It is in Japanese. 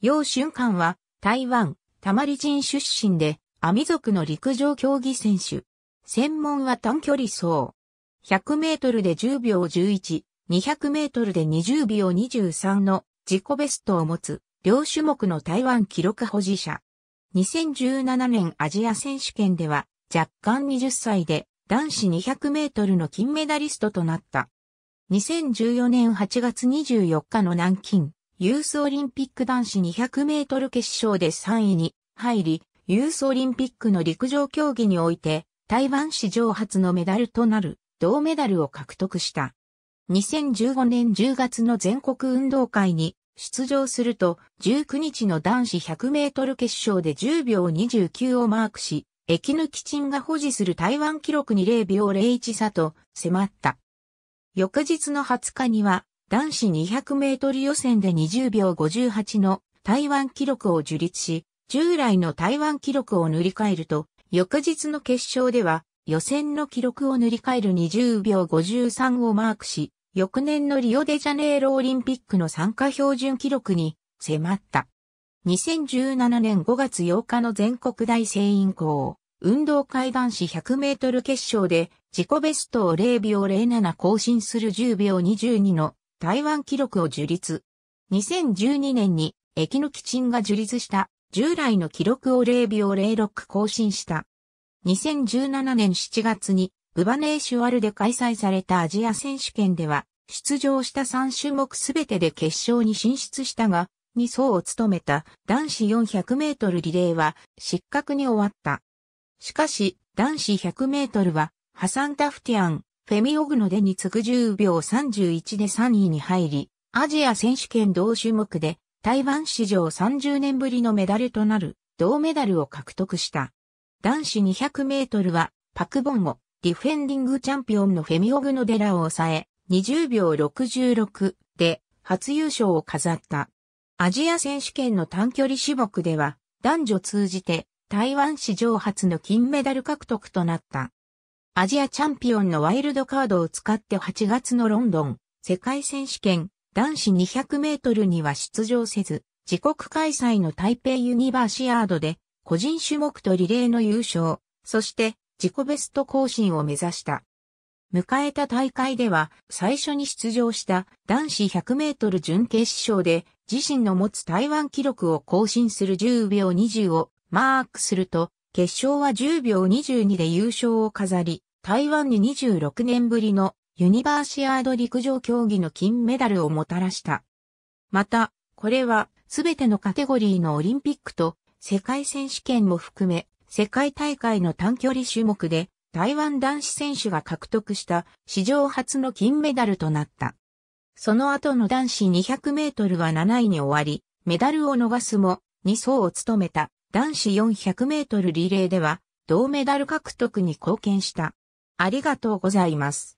楊瞬間は台湾、たまり人出身で、アミ族の陸上競技選手。専門は短距離走。100メートルで10秒11、200メートルで20秒23の自己ベストを持つ、両種目の台湾記録保持者。2017年アジア選手権では、若干20歳で男子200メートルの金メダリストとなった。2014年8月24日の南京ユースオリンピック男子200メートル決勝で3位に入り、ユースオリンピックの陸上競技において、台湾史上初のメダルとなる銅メダルを獲得した。2015年10月の全国運動会に出場すると、19日の男子100メートル決勝で10秒29をマークし、駅抜き鎮が保持する台湾記録に0秒01差と迫った。翌日の20日には男子200メートル予選で20秒58の台湾記録を樹立し、従来の台湾記録を塗り替えると、翌日の決勝では予選の記録を塗り替える20秒53をマークし、翌年のリオデジャネイロオリンピックの参加標準記録に迫った。2017年5月8日の全国大聖員校運動会男子100メートル決勝で自己ベストを0秒07更新する10秒22の台湾記録を樹立。2012年に、駅の基ンが樹立した、従来の記録を0秒06更新した。2017年7月に、ブバネーシュアルで開催されたアジア選手権では、出場した3種目すべてで決勝に進出したが、2走を務めた男子400メートルリレーは失格に終わった。しかし、男子100メートルは、ハサン・タフティアン、フェミオグノデに次ぐ10秒31で3位に入り、アジア選手権同種目で台湾史上30年ぶりのメダルとなる銅メダルを獲得した。男子200メートルはパクボンをディフェンディングチャンピオンのフェミオグノデラを抑え20秒66で初優勝を飾った。アジア選手権の短距離種目では男女通じて台湾史上初の金メダル獲得となった。アジアチャンピオンのワイルドカードを使って8月のロンドン世界選手権男子200メートルには出場せず、自国開催の台北ユニバーシアードで個人種目とリレーの優勝、そして自己ベスト更新を目指した。迎えた大会では最初に出場した男子100メートル準決勝で自身の持つ台湾記録を更新する10秒20をマークすると決勝は10秒22で優勝を飾り台湾に26年ぶりのユニバーシアード陸上競技の金メダルをもたらした。また、これはすべてのカテゴリーのオリンピックと世界選手権も含め世界大会の短距離種目で台湾男子選手が獲得した史上初の金メダルとなった。その後の男子200メートルは7位に終わり、メダルを逃すも2走を務めた男子400メートルリレーでは銅メダル獲得に貢献した。ありがとうございます。